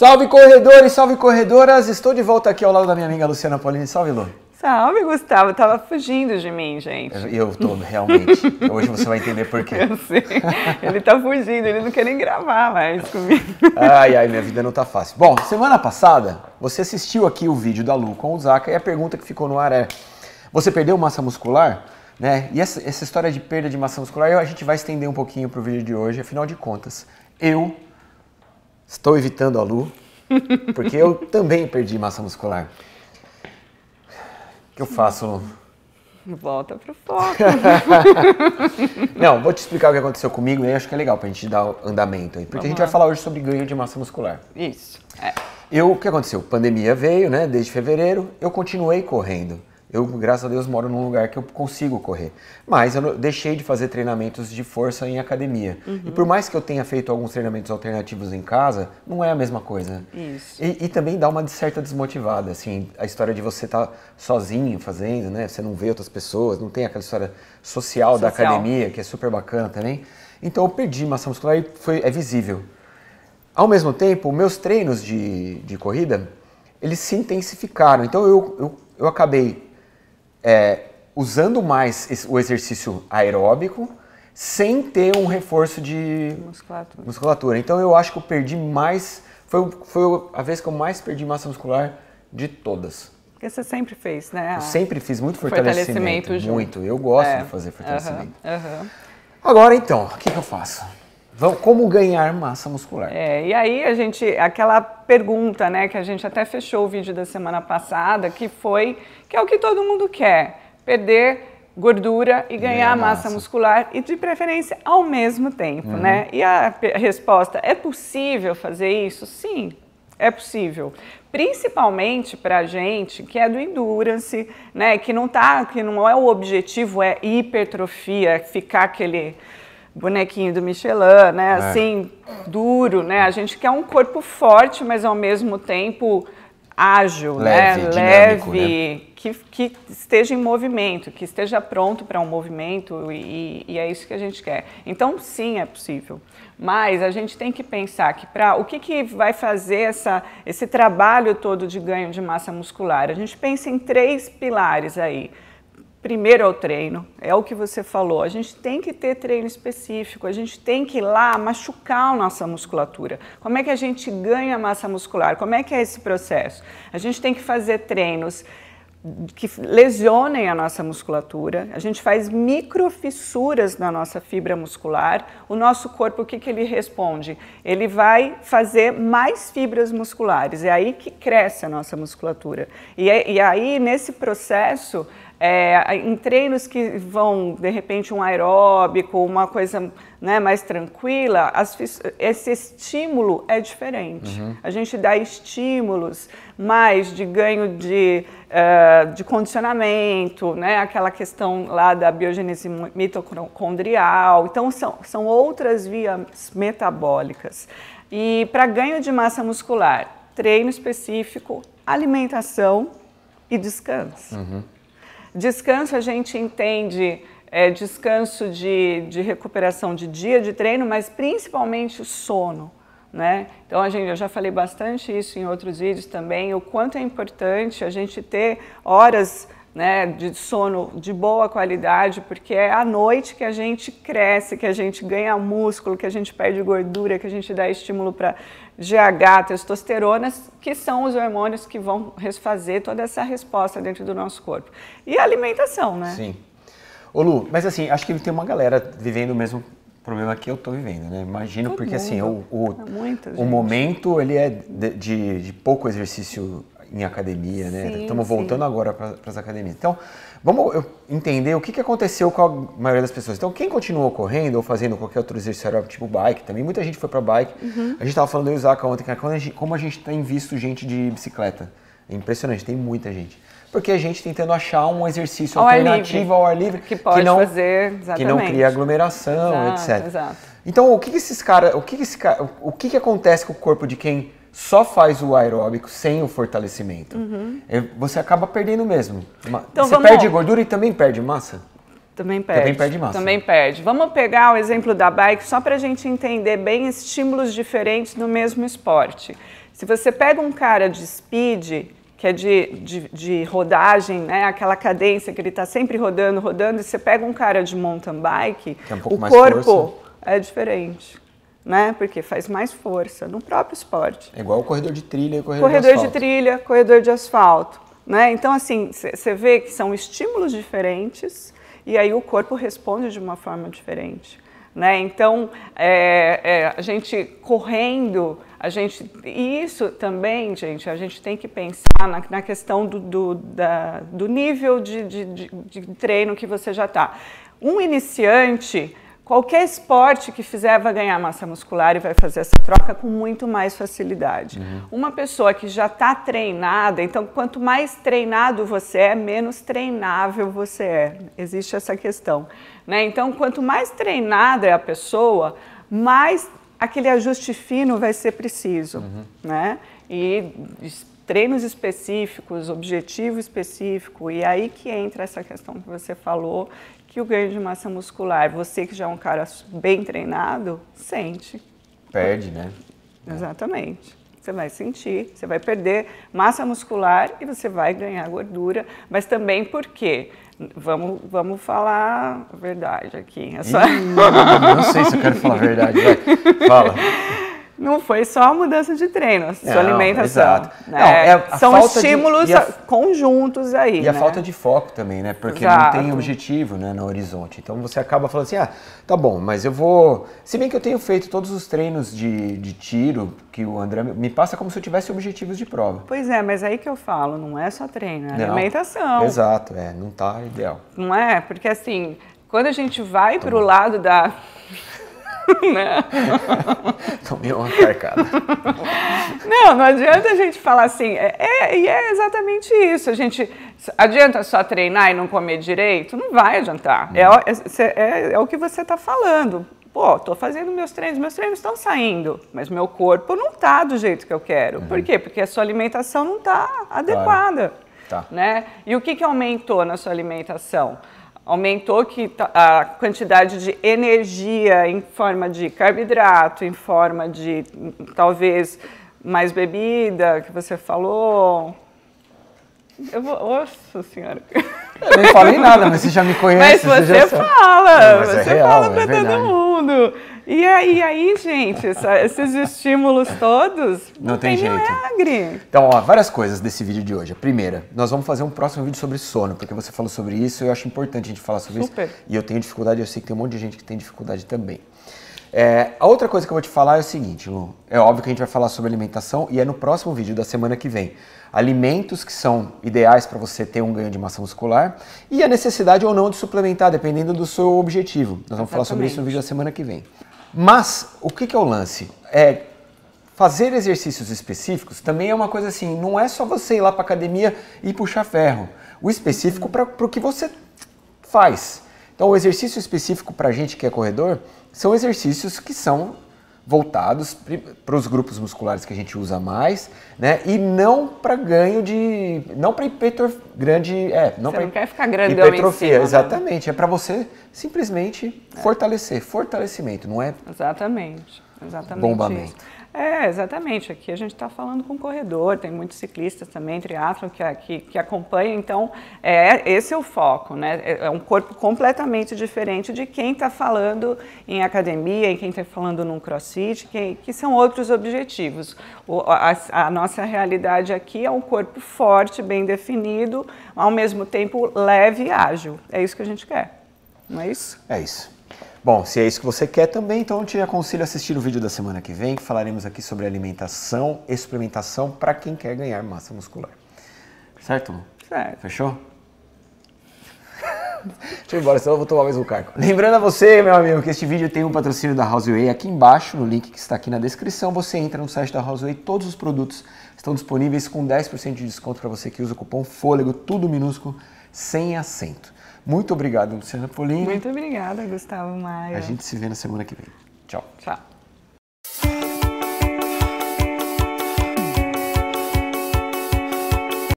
Salve corredores, salve corredoras! Estou de volta aqui ao lado da minha amiga Luciana Paulini. Salve, Lu. Salve, Gustavo. Tava fugindo de mim, gente. Eu tô, realmente. Hoje você vai entender por quê. Eu sei. Ele tá fugindo, ele não quer nem gravar mais comigo. Ai, ai, minha vida não tá fácil. Bom, semana passada, você assistiu aqui o vídeo da Lu com o Zaka e a pergunta que ficou no ar é: Você perdeu massa muscular? Né? E essa, essa história de perda de massa muscular a gente vai estender um pouquinho pro vídeo de hoje, afinal de contas, eu Estou evitando a Lu, porque eu também perdi massa muscular. O que eu faço? Volta pro foco. Não, vou te explicar o que aconteceu comigo e acho que é legal pra gente dar andamento aí. Porque Vamos a gente lá. vai falar hoje sobre ganho de massa muscular. Isso. É. Eu, o que aconteceu? Pandemia veio, né? Desde fevereiro, eu continuei correndo. Eu, graças a Deus, moro num lugar que eu consigo correr. Mas eu deixei de fazer treinamentos de força em academia. Uhum. E por mais que eu tenha feito alguns treinamentos alternativos em casa, não é a mesma coisa. Isso. E, e também dá uma certa desmotivada, assim, a história de você estar tá sozinho fazendo, né? Você não vê outras pessoas, não tem aquela história social, social. da academia, que é super bacana também. Então eu perdi massa muscular e foi, é visível. Ao mesmo tempo, meus treinos de, de corrida, eles se intensificaram. Então eu, eu, eu acabei é, usando mais o exercício aeróbico sem ter um reforço de musculatura. musculatura. Então eu acho que eu perdi mais, foi, foi a vez que eu mais perdi massa muscular de todas. Porque você sempre fez, né? Eu sempre fiz muito fortalecimento. fortalecimento muito. Eu gosto é. de fazer fortalecimento. Uhum. Uhum. Agora então, o que, que eu faço? Como ganhar massa muscular? É, e aí a gente, aquela pergunta, né, que a gente até fechou o vídeo da semana passada, que foi, que é o que todo mundo quer, perder gordura e ganhar massa. massa. muscular e de preferência ao mesmo tempo, uhum. né? E a resposta é possível fazer isso? Sim, é possível. Principalmente para gente que é do endurance, né? Que não tá, que não é o objetivo é hipertrofia, ficar aquele bonequinho do Michelin, né? É. Assim, duro, né? A gente quer um corpo forte, mas ao mesmo tempo ágil, né, leve, né? Dinâmico, leve, né? Que, que, esteja em movimento, que esteja pronto para um movimento e, e, é isso que a gente quer. Então, sim, é possível. Mas a gente tem que pensar que para o que, que vai fazer essa, esse trabalho todo de ganho de massa muscular? A gente pensa em três pilares aí. Primeiro é o treino, é o que você falou. A gente tem que ter treino específico, a gente tem que ir lá machucar a nossa musculatura. Como é que a gente ganha massa muscular? Como é que é esse processo? A gente tem que fazer treinos que lesionem a nossa musculatura, a gente faz microfissuras na nossa fibra muscular, o nosso corpo, o que, que ele responde? Ele vai fazer mais fibras musculares, é aí que cresce a nossa musculatura. E, é, e aí, nesse processo, é, em treinos que vão, de repente, um aeróbico, uma coisa né, mais tranquila, as, esse estímulo é diferente. Uhum. A gente dá estímulos mais de ganho de, uh, de condicionamento, né, aquela questão lá da biogênese mitocondrial. Então, são, são outras vias metabólicas. E para ganho de massa muscular, treino específico, alimentação e descanso. Uhum. Descanso a gente entende é, descanso de, de recuperação de dia de treino, mas principalmente o sono. Né? Então, a gente, eu já falei bastante isso em outros vídeos também, o quanto é importante a gente ter horas né, de sono de boa qualidade, porque é à noite que a gente cresce, que a gente ganha músculo, que a gente perde gordura, que a gente dá estímulo para GH, testosteronas, que são os hormônios que vão refazer toda essa resposta dentro do nosso corpo. E a alimentação, né? Sim. Ô Lu, mas assim, acho que tem uma galera vivendo o mesmo problema que eu tô vivendo, né? Imagino, Todo porque assim, mundo. assim, o, o, é o momento ele é de, de pouco exercício em academia, né? Sim, Estamos sim. voltando agora para as academias. Então, vamos entender o que, que aconteceu com a maioria das pessoas. Então, quem continuou correndo ou fazendo qualquer outro exercício aeróbico, tipo bike, também muita gente foi para bike. Uhum. A gente estava falando do Isaac ontem, cara, a gente, como a gente tem visto gente de bicicleta. É impressionante, tem muita gente porque a gente tentando achar um exercício ao alternativo ar ao ar livre que pode que não, fazer exatamente. que não cria aglomeração, exato, etc. Exato. Então o que, que esses caras, o que, que esse cara, o que, que acontece com o corpo de quem só faz o aeróbico sem o fortalecimento, uhum. É, você acaba perdendo mesmo. Então, você perde lá. gordura e também perde massa? Também perde. Também perde massa. Também perde. Vamos pegar o exemplo da bike só para a gente entender bem estímulos diferentes no mesmo esporte. Se você pega um cara de speed, que é de, de, de, rodagem, né? aquela cadência que ele está sempre rodando, rodando, e você pega um cara de mountain bike, é um o corpo força. é diferente né? Porque faz mais força no próprio esporte. É igual o corredor de trilha e corredor, corredor de asfalto. Corredor de trilha, corredor de asfalto, né? Então assim, você vê que são estímulos diferentes e aí o corpo responde de uma forma diferente. Né? Então, é, é, a gente correndo, a gente. E isso também, gente, a gente tem que pensar na, na questão do, do, da, do nível de, de, de, de treino que você já está. Um iniciante, Qualquer esporte que fizer vai ganhar massa muscular e vai fazer essa troca com muito mais facilidade. Uhum. Uma pessoa que já está treinada, então quanto mais treinado você é, menos treinável você é. Existe essa questão. Né? Então, quanto mais treinada é a pessoa, mais aquele ajuste fino vai ser preciso. Uhum. Né? E treinos específicos, objetivo específico, e aí que entra essa questão que você falou, que o ganho de massa muscular, você que já é um cara bem treinado, sente. Perde, né? É. Exatamente. Você vai sentir, você vai perder massa muscular e você vai ganhar gordura, mas também porque Vamos, vamos falar a verdade aqui. É só... Ih, não sei se eu quero falar a verdade. Vai. Fala. não foi só a mudança de treino, a sua não, alimentação. Exato. Né? Não, é São estímulos de, a, conjuntos aí. E a né? falta de foco também, né? Porque exato. não tem objetivo né, no horizonte. Então você acaba falando assim, ah, tá bom, mas eu vou. Se bem que eu tenho feito todos os treinos de, de tiro que o André me passa como se eu tivesse objetivos de prova. Pois é, mas aí que eu falo, não é só treino, é não, alimentação. Exato, é, não tá ideal. Não é? Porque assim, quando a gente vai tá para o lado da né? Tomei uma carcada. Não, não adianta a gente falar assim. É, é, e é exatamente isso. A gente adianta só treinar e não comer direito? Não vai adiantar. É, é, é, é o que você está falando. Pô, tô fazendo meus treinos, meus treinos estão saindo, mas meu corpo não tá do jeito que eu quero. Uhum. Por quê? Porque a sua alimentação não tá adequada. Claro. Tá. Né? E o que, que aumentou na sua alimentação? aumentou que a quantidade de energia em forma de carboidrato, em forma de talvez mais bebida, que você falou. Eu vou, nossa senhora. Eu nem falei nada, mas você já me conhece. Mas é você, você fala, Mas você é real, fala é pra é todo mundo. E aí, aí gente, essa, esses estímulos todos, não, não tem, tem milagre. Então, ó, várias coisas desse vídeo de hoje. A primeira, nós vamos fazer um próximo vídeo sobre sono, porque você falou sobre isso, e eu acho importante a gente falar sobre Super. isso. E eu tenho dificuldade, eu sei que tem um monte de gente que tem dificuldade também. É, a outra coisa que eu vou te falar é o seguinte, Lu. É óbvio que a gente vai falar sobre alimentação e é no próximo vídeo da semana que vem. Alimentos que são ideais para você ter um ganho de massa muscular e a necessidade ou não de suplementar, dependendo do seu objetivo. Nós vamos Exatamente. falar sobre isso no vídeo da semana que vem. Mas o que, que é o lance? É, fazer exercícios específicos também é uma coisa assim, não é só você ir lá para academia e puxar ferro. O específico para o que você faz. Então, o exercício específico para a gente que é corredor são exercícios que são voltados para os grupos musculares que a gente usa mais, né? E não para ganho de, não para hipertrofia grande, é, não para quer ficar grande hipertrofia, cima, né? exatamente. Né? É para você simplesmente é. fortalecer, fortalecimento, não é? Exatamente, exatamente. Bombamento. Isso. É, exatamente. Aqui a gente está falando com o corredor, tem muitos ciclistas também, triatlon, que, que, que acompanha. Então, é, esse é o foco, né? É, é um corpo completamente diferente de quem está falando em academia, em quem está falando num crossfit, que, que são outros objetivos. O, a, a nossa realidade aqui é um corpo forte, bem definido, ao mesmo tempo leve e ágil. É isso que a gente quer, não é isso? É isso. Bom, se é isso que você quer também, então eu te aconselho a assistir o vídeo da semana que vem, que falaremos aqui sobre alimentação e suplementação para quem quer ganhar massa muscular. Certo? Certo. Fechou? Deixa eu ir embora, senão eu vou tomar mais um cargo. Lembrando a você, meu amigo, que este vídeo tem um patrocínio da Houseway aqui embaixo, no link que está aqui na descrição. Você entra no site da Houseway, todos os produtos estão disponíveis com 10% de desconto para você que usa o cupom FôLEGO, tudo minúsculo sem acento. Muito obrigado, Luciana Polini. Muito obrigada, Gustavo Maia. A gente se vê na semana que vem. Tchau. Tchau.